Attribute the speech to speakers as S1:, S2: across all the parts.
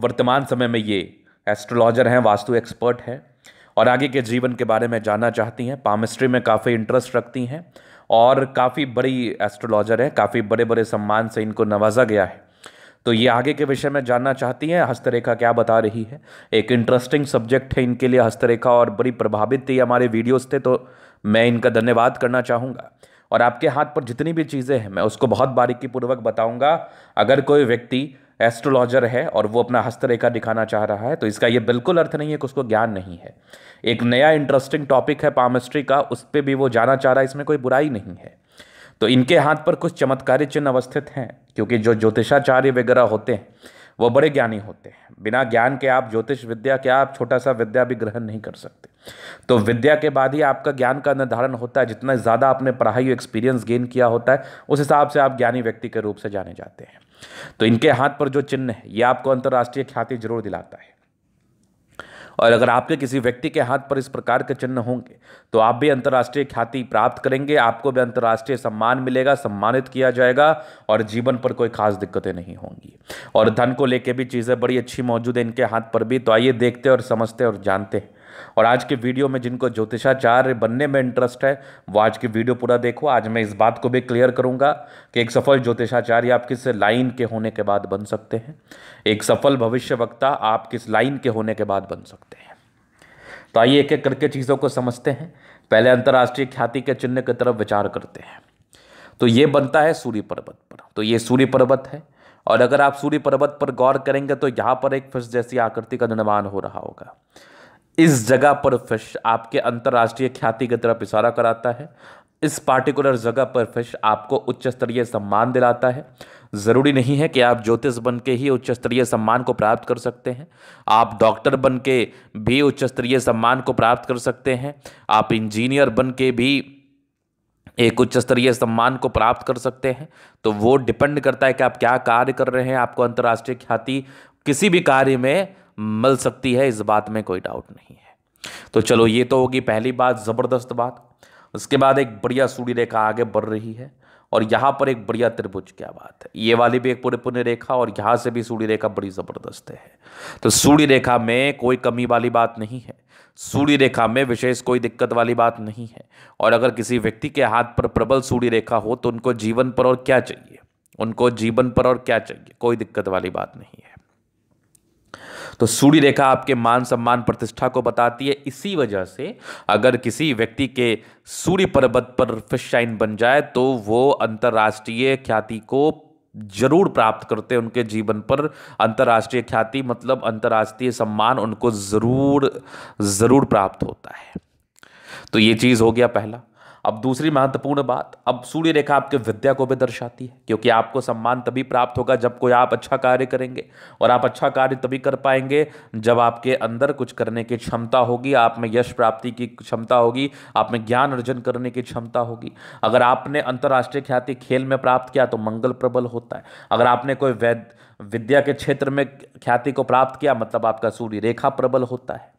S1: वर्तमान समय में ये एस्ट्रोलॉजर हैं वास्तु एक्सपर्ट हैं और आगे के जीवन के बारे में जानना चाहती हैं पामिस्ट्री में काफ़ी इंटरेस्ट रखती हैं और काफ़ी बड़ी एस्ट्रोलॉजर है काफ़ी बड़े बड़े सम्मान से इनको नवाजा गया है तो ये आगे के विषय में जानना चाहती हैं हस्तरेखा क्या बता रही है एक इंटरेस्टिंग सब्जेक्ट है इनके लिए हस्तरेखा और बड़ी प्रभावित थी हमारे वीडियोस थे तो मैं इनका धन्यवाद करना चाहूँगा और आपके हाथ पर जितनी भी चीज़ें हैं मैं उसको बहुत बारीकी पूर्वक बताऊँगा अगर कोई व्यक्ति एस्ट्रोलॉजर है और वो अपना हस्तरेखा दिखाना चाह रहा है तो इसका ये बिल्कुल अर्थ नहीं है कि उसको ज्ञान नहीं है एक नया इंटरेस्टिंग टॉपिक है पामिस्ट्री का उस पर भी वो जाना चाह रहा है इसमें कोई बुराई नहीं है तो इनके हाथ पर कुछ चमत्कारी चिन्ह अवस्थित हैं क्योंकि जो ज्योतिषाचार्य वगैरह होते हैं वो बड़े ज्ञानी होते हैं बिना ज्ञान के आप ज्योतिष विद्या के आप छोटा सा विद्या भी ग्रहण नहीं कर सकते तो विद्या के बाद ही आपका ज्ञान का निर्धारण होता है जितना ज़्यादा आपने पढ़ाई एक्सपीरियंस गेन किया होता है उस हिसाब से आप ज्ञानी व्यक्ति के रूप से जाने जाते हैं तो इनके हाथ पर जो चिन्ह है यह आपको अंतर्राष्ट्रीय ख्याति जरूर दिलाता है और अगर आपके किसी व्यक्ति के हाथ पर इस प्रकार के चिन्ह होंगे तो आप भी अंतर्राष्ट्रीय ख्याति प्राप्त करेंगे आपको भी अंतर्राष्ट्रीय सम्मान मिलेगा सम्मानित किया जाएगा और जीवन पर कोई खास दिक्कतें नहीं होंगी और धन को लेकर भी चीज़ें बड़ी अच्छी मौजूद है इनके हाथ पर भी तो आइए देखते और समझते और जानते हैं और आज के वीडियो में जिनको ज्योतिषाचार्य बनने में इंटरेस्ट है वो आज की वीडियो पूरा देखो आज मैं इस बात को भी क्लियर करूंगा कि एक सफल ज्योतिषाचार्य आप किस लाइन के होने के बाद बन सकते हैं एक सफल भविष्य वक्ता आप किस लाइन के होने के बाद बन सकते हैं तो आइए एक एक करके चीज़ों को समझते हैं पहले अंतर्राष्ट्रीय ख्याति के चिन्ह की तरफ विचार करते हैं तो ये बनता है सूर्य पर्वत पर तो ये सूर्य पर्वत है और अगर आप सूर्य पर्वत पर गौर करेंगे तो यहाँ पर एक फिश जैसी आकृति का निर्माण हो रहा होगा इस जगह पर फिश आपके अंतर्राष्ट्रीय ख्याति की तरफ इशारा कराता है इस पार्टिकुलर जगह पर फिश आपको उच्च स्तरीय सम्मान दिलाता है ज़रूरी नहीं है कि आप ज्योतिष बन के ही उच्च स्तरीय सम्मान को प्राप्त कर सकते हैं आप डॉक्टर बन के भी उच्च स्तरीय सम्मान को प्राप्त कर सकते हैं आप इंजीनियर बन के भी एक उच्च स्तरीय सम्मान को प्राप्त कर सकते हैं तो वो डिपेंड करता है कि आप क्या कार्य कर रहे हैं आपको अंतर्राष्ट्रीय ख्याति किसी भी कार्य में मिल सकती है इस बात में कोई डाउट नहीं है तो चलो ये तो होगी पहली बात ज़बरदस्त बात उसके बाद एक बढ़िया सूर्य रेखा आगे बढ़ रही है और यहाँ पर एक बढ़िया त्रिभुज क्या बात है ये वाली भी एक पूरे पुण्य रेखा और यहाँ से भी सूर्य रेखा बड़ी ज़बरदस्त है तो सूर्य रेखा में कोई कमी वाली बात नहीं है सूर्य रेखा में विशेष कोई दिक्कत वाली बात नहीं है और अगर किसी व्यक्ति के हाथ पर प्रबल सूर्य रेखा हो तो उनको जीवन पर और क्या चाहिए उनको जीवन पर और क्या चाहिए कोई दिक्कत वाली बात नहीं है तो सूर्य रेखा आपके मान सम्मान प्रतिष्ठा को बताती है इसी वजह से अगर किसी व्यक्ति के सूर्य पर्वत पर फिश शाइन बन जाए तो वो अंतर्राष्ट्रीय ख्याति को जरूर प्राप्त करते हैं उनके जीवन पर अंतर्राष्ट्रीय ख्याति मतलब अंतर्राष्ट्रीय सम्मान उनको ज़रूर ज़रूर प्राप्त होता है तो ये चीज़ हो गया पहला अब दूसरी महत्वपूर्ण बात अब सूर्य रेखा आपके विद्या को भी दर्शाती है क्योंकि आपको सम्मान तभी प्राप्त होगा जब कोई आप अच्छा कार्य करेंगे और आप अच्छा कार्य तभी कर पाएंगे जब आपके अंदर कुछ करने की क्षमता होगी आप में यश प्राप्ति की क्षमता होगी आप में ज्ञान अर्जन करने की क्षमता होगी अगर आपने अंतर्राष्ट्रीय ख्याति खेल में प्राप्त किया तो मंगल प्रबल होता है अगर आपने कोई वैद विद्या के क्षेत्र में ख्याति को प्राप्त किया मतलब आपका सूर्य रेखा प्रबल होता है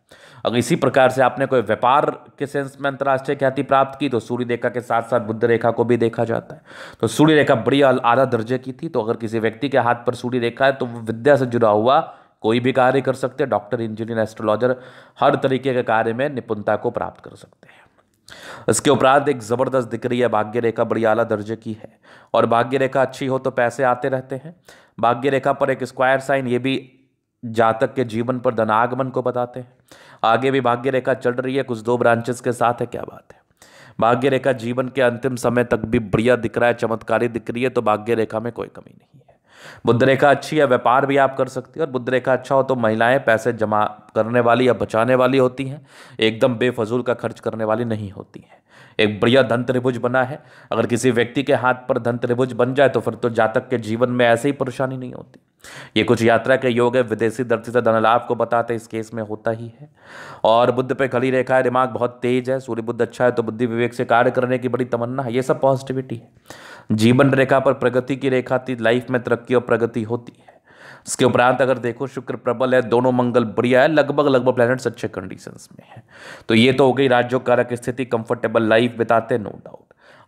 S1: अगर इसी प्रकार से आपने कोई व्यापार के सेंस में अंतर्राष्ट्रीय ख्याति प्राप्त की तो सूर्य रेखा के साथ साथ बुद्ध रेखा को भी देखा जाता है तो सूर्य रेखा बड़ी आधा दर्जे की थी तो अगर किसी व्यक्ति के हाथ पर सूर्य रेखा है तो वो विद्या से जुड़ा हुआ कोई भी कार्य कर सकते हैं डॉक्टर इंजीनियर एस्ट्रोलॉजर हर तरीके के कार्य में निपुणता को प्राप्त कर सकते हैं इसके उपरांत एक ज़बरदस्त दिख रही है भाग्य रेखा बड़ी आला दर्जे की है और भाग्य रेखा अच्छी हो तो पैसे आते रहते हैं भाग्य रेखा पर एक स्क्वायर साइन ये भी जातक के जीवन पर धनागमन को बताते हैं आगे भी भाग्य रेखा चल रही है कुछ दो ब्रांचेस के साथ है क्या बात है भाग्य रेखा जीवन के अंतिम समय तक भी बढ़िया दिख रहा है चमत्कारी दिख रही है तो भाग्य रेखा में कोई कमी नहीं है बुद्ध रेखा अच्छी है व्यापार भी आप कर सकते हो और बुद्ध रेखा अच्छा हो तो महिलाएं पैसे जमा करने वाली या बचाने वाली होती हैं एकदम बेफजूल का खर्च करने वाली नहीं होती हैं एक बढ़िया धन त्रिभुज बना है अगर किसी व्यक्ति के हाथ पर धन त्रिभुज बन जाए तो फिर तो जातक के जीवन में ऐसे ही परेशानी नहीं होती ये कुछ यात्रा के योग है विदेशी धरती से धनलाभ को बताते इस केस में होता ही है और बुद्ध पे खड़ी रेखा है दिमाग बहुत तेज है सूर्य बुद्ध अच्छा है तो बुद्धि विवेक से कार्य करने की बड़ी तमन्ना है ये सब पॉजिटिविटी है जीवन रेखा पर प्रगति की रेखा थी लाइफ में तरक्की और प्रगति होती है इसके उपरांत अगर देखो शुक्र प्रबल है दोनों मंगल बढ़िया है लगभग लगभग प्लैनेट्स अच्छे कंडीशंस में है तो ये तो हो गई राज्यों कारक स्थिति कंफर्टेबल लाइफ बिताते नो डाउट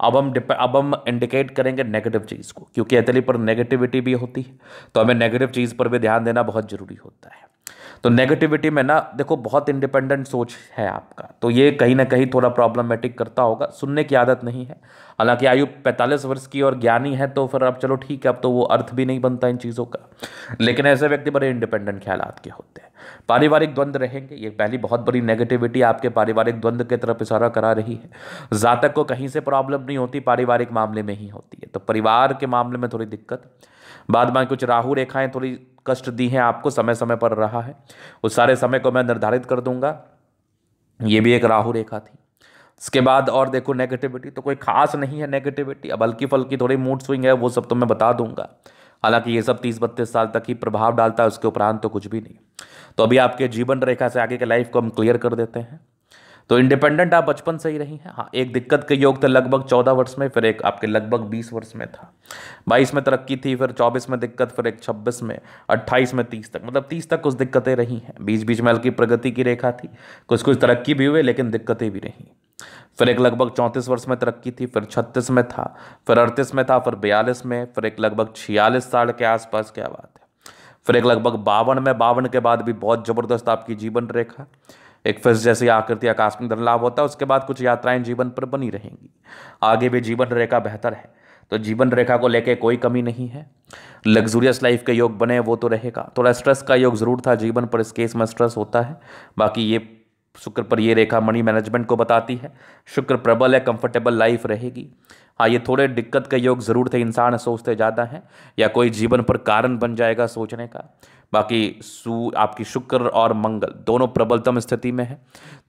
S1: अब हम अब हम इंडिकेट करेंगे नेगेटिव चीज़ को क्योंकि एथली पर नेगेटिविटी भी होती है तो हमें नेगेटिव चीज़ पर भी ध्यान देना बहुत ज़रूरी होता है तो नेगेटिविटी में ना देखो बहुत इंडिपेंडेंट सोच है आपका तो ये कहीं ना कहीं थोड़ा प्रॉब्लमेटिक करता होगा सुनने की आदत नहीं है हालांकि आयु 45 वर्ष की और ज्ञानी है तो फिर अब चलो ठीक है अब तो वो अर्थ भी नहीं बनता इन चीज़ों का लेकिन ऐसे व्यक्ति बड़े इंडिपेंडेंट ख्याल के होते हैं पारिवारिक द्वंद्व रहेंगे ये पहली बहुत बड़ी नेगेटिविटी आपके पारिवारिक द्वंद्व की तरफ इशारा करा रही है जातक को कहीं से प्रॉब्लम नहीं होती पारिवारिक मामले में ही होती है तो परिवार के मामले में थोड़ी दिक्कत बाद में कुछ राहु रेखाएं थोड़ी कष्ट दी हैं आपको समय समय पर रहा है उस सारे समय को मैं निर्धारित कर दूंगा ये भी एक राहु रेखा थी इसके बाद और देखो नेगेटिविटी तो कोई खास नहीं है नेगेटिविटी अब हल्की फल्की थोड़ी मूड स्विंग है वो सब तो मैं बता दूंगा हालांकि ये सब तीस बत्तीस साल तक ही प्रभाव डालता है उसके उपरांत तो कुछ भी नहीं तो अभी आपके जीवन रेखा से आगे के लाइफ को हम क्लियर कर देते हैं तो इंडिपेंडेंट आप बचपन से ही रही हैं हाँ एक दिक्कत का योग था लगभग चौदह वर्ष में फिर एक आपके लगभग बीस वर्ष में था बाईस में तरक्की थी फिर चौबीस में दिक्कत फिर एक छब्बीस में अट्ठाईस में तीस तक मतलब तीस तक कुछ दिक्कतें रही हैं बीच बीच में हल्की प्रगति की रेखा थी कुछ कुछ तरक्की भी हुई लेकिन दिक्कतें भी रहीं फिर एक लगभग चौंतीस वर्ष में तरक्की थी फिर छत्तीस में था फिर अड़तीस में था फिर बयालीस में फिर एक लगभग छियालीस साल के आसपास क्या बात है फिर एक लगभग बावन में बावन के बाद भी बहुत ज़बरदस्त आपकी जीवन रेखा एक फिर जैसी आकृति आकाश धन लाभ होता है उसके बाद कुछ यात्राएं जीवन पर बनी रहेंगी आगे भी जीवन रेखा बेहतर है तो जीवन रेखा को लेके कोई कमी नहीं है लग्जूरियस लाइफ के योग बने वो तो रहेगा थोड़ा स्ट्रेस का योग ज़रूर था जीवन पर इस केस में स्ट्रेस होता है बाकी ये शुक्र पर ये रेखा मनी मैनेजमेंट को बताती है शुक्र प्रबल है कंफर्टेबल लाइफ रहेगी हाँ ये थोड़े दिक्कत का योग ज़रूर थे इंसान सोचते ज़्यादा हैं या कोई जीवन पर कारण बन जाएगा सोचने का बाकी सू आपकी शुक्र और मंगल दोनों प्रबलतम स्थिति में है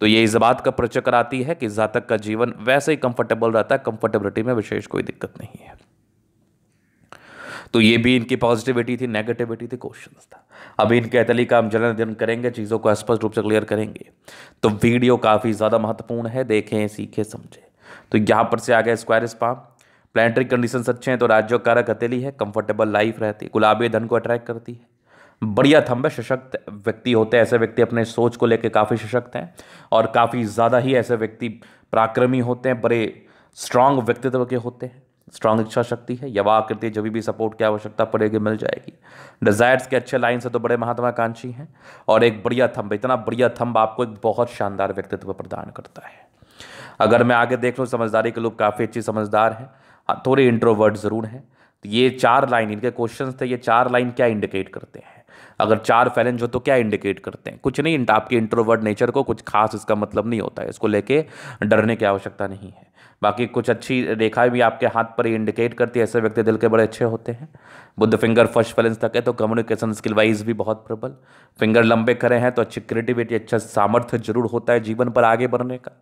S1: तो ये इस बात का प्रचकर आती है कि जातक का जीवन वैसे ही कंफर्टेबल रहता है कंफर्टेबिलिटी में विशेष कोई दिक्कत नहीं है तो ये भी इनकी पॉजिटिविटी थी नेगेटिविटी थी क्वेश्चन था अभी इनके अतली का हम जन अध्ययन करेंगे चीज़ों को स्पष्ट रूप से क्लियर करेंगे तो वीडियो काफ़ी ज़्यादा महत्वपूर्ण है देखें सीखें समझें तो यहाँ पर से आ गया स्क्वायर स्पाम प्लानिटरी कंडीशन अच्छे हैं तो राज्यों कारक हथेली है कंफर्टेबल लाइफ रहती है गुलाबी धन को अट्रैक्ट करती है बढ़िया थम्बे सशक्त व्यक्ति होते हैं ऐसे व्यक्ति अपने सोच को लेकर काफ़ी सशक्त हैं और काफ़ी ज़्यादा ही ऐसे व्यक्ति पराक्रमी होते हैं बड़े स्ट्रांग व्यक्तित्व के होते हैं स्ट्रांग इच्छा शक्ति है यवा आकृति जब भी सपोर्ट की आवश्यकता पड़ेगी मिल जाएगी डिजायर्स के अच्छे लाइन से तो बड़े महत्वाकांक्षी हैं और एक बढ़िया थंब इतना बढ़िया थंब आपको एक बहुत शानदार व्यक्तित्व प्रदान करता है अगर मैं आगे देख लूँ समझदारी के लोग काफ़ी अच्छी समझदार हैं हाँ, थोड़े इंट्रोवर्ट ज़रूर हैं तो ये चार लाइन इनके क्वेश्चन थे ये चार लाइन क्या इंडिकेट करते हैं अगर चार फैलेंज हो तो क्या इंडिकेट करते हैं कुछ नहीं आपके इंट्रोवर्ड नेचर को कुछ खास इसका मतलब नहीं होता है इसको लेके डरने की आवश्यकता नहीं है बाकी कुछ अच्छी रेखाएं भी आपके हाथ पर इंडिकेट करती है ऐसे व्यक्ति दिल के बड़े अच्छे होते हैं बुद्ध फिंगर फर्स्ट फैलेंस तक है तो कम्युनिकेशन स्किल वाइज भी बहुत प्रबल फिंगर लंबे करें हैं तो अच्छी क्रिएटिविटी अच्छा सामर्थ्य जरूर होता है जीवन पर आगे बढ़ने का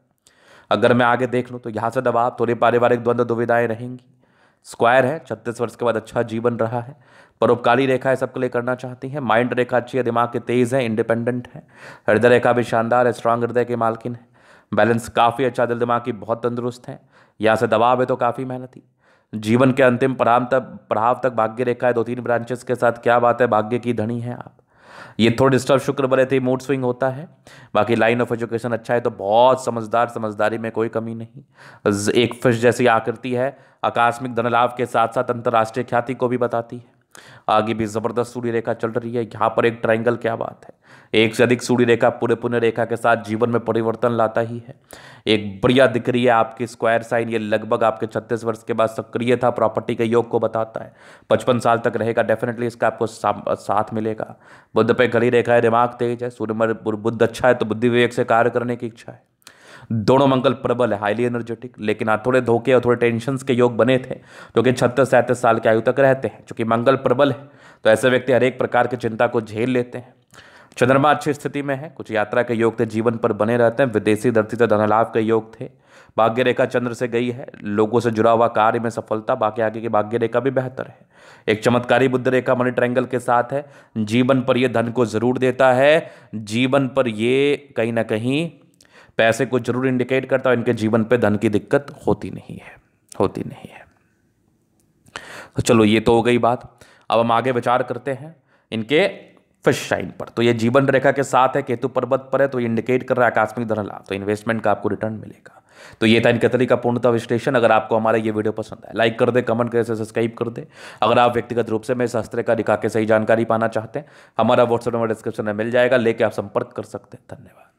S1: अगर मैं आगे देख लूँ तो यहाँ से दबाव थोड़ी पारिवारिक द्वंद्व दुविधाएँ रहेंगी स्क्वायर है छत्तीस वर्ष के बाद अच्छा जीवन रहा है परोपकारी रेखा है सबके लिए करना चाहती हैं माइंड रेखा अच्छी है दिमाग के तेज़ है इंडिपेंडेंट है हृदय रेखा भी शानदार है स्ट्रांग हृदय के मालकिन है बैलेंस काफ़ी अच्छा दिल दिमाग की बहुत तंदुरुस्त है यहाँ से दबाव है तो काफ़ी मेहनती जीवन के अंतिम पढ़ाव तक पढ़ाव तक भाग्य रेखा है दो तीन ब्रांचेस के साथ क्या बात है भाग्य की धनी है आप ये थोड़ा डिस्टर्ब शुक्र बने थे मूड स्विंग होता है बाकी लाइन ऑफ एजुकेशन अच्छा है तो बहुत समझदार समझदारी में कोई कमी नहीं एक फिश जैसी आकृति है आकस्मिक धनलाभ के साथ साथ अंतर्राष्ट्रीय ख्याति को भी बताती है आगे भी ज़बरदस्त सूर्य रेखा चल रही है यहाँ पर एक ट्राइंगल क्या बात है एक से अधिक सूर्य रेखा पूरे पुण्य रेखा के साथ जीवन में परिवर्तन लाता ही है एक बढ़िया दिख रही है आपकी स्क्वायर साइन ये लगभग आपके छत्तीस वर्ष के बाद सक्रिय था प्रॉपर्टी के योग को बताता है पचपन साल तक रहेगा डेफिनेटली इसका आपको साथ मिलेगा बुद्ध पे घड़ी रेखा है दिमाग तेज है सूर्य बुद्ध अच्छा है तो बुद्धि विवेक से कार्य करने की इच्छा है दोनों मंगल प्रबल है हाईली एनर्जेटिक लेकिन हाँ थोड़े धोखे और थोड़े टेंशन के योग बने थे जो कि छत्तीस सैंतीस साल की आयु तक रहते हैं चूंकि मंगल प्रबल है तो ऐसे व्यक्ति हर एक प्रकार की चिंता को झेल लेते हैं चंद्रमा अच्छी स्थिति में है कुछ यात्रा के योग थे जीवन पर बने रहते हैं विदेशी धरती से धनलाभ के योग थे भाग्य रेखा चंद्र से गई है लोगों से जुड़ा हुआ कार्य में सफलता बाकी आगे की भाग्य रेखा भी बेहतर है एक चमत्कारी बुद्ध रेखा मनी ट्रैंगल के साथ है जीवन पर यह धन को जरूर देता है जीवन पर ये कहीं ना कहीं पैसे को जरूर इंडिकेट करता है इनके जीवन पर धन की दिक्कत होती नहीं है होती नहीं है तो चलो ये तो हो गई बात अब हम आगे विचार करते हैं इनके फिश शाइन पर तो ये जीवन रेखा के साथ है केतु पर्वत पर है तो इंडिकेट कर रहा है आकस्मिक धन तो इन्वेस्टमेंट का आपको रिटर्न मिलेगा तो ये था इनकतरी का पूर्णता विश्लेषण अगर आपको हमारा ये वीडियो पसंद है लाइक कर दे कमेंट करे सब्सक्राइब कर दे अगर आप व्यक्तिगत रूप से मेरे शास्त्र का दिखा के सही जानकारी पाना चाहते हैं हमारा व्हाट्सएप नंबर डिस्क्रिप्शन में मिल जाएगा लेके आप संपर्क कर सकते हैं धन्यवाद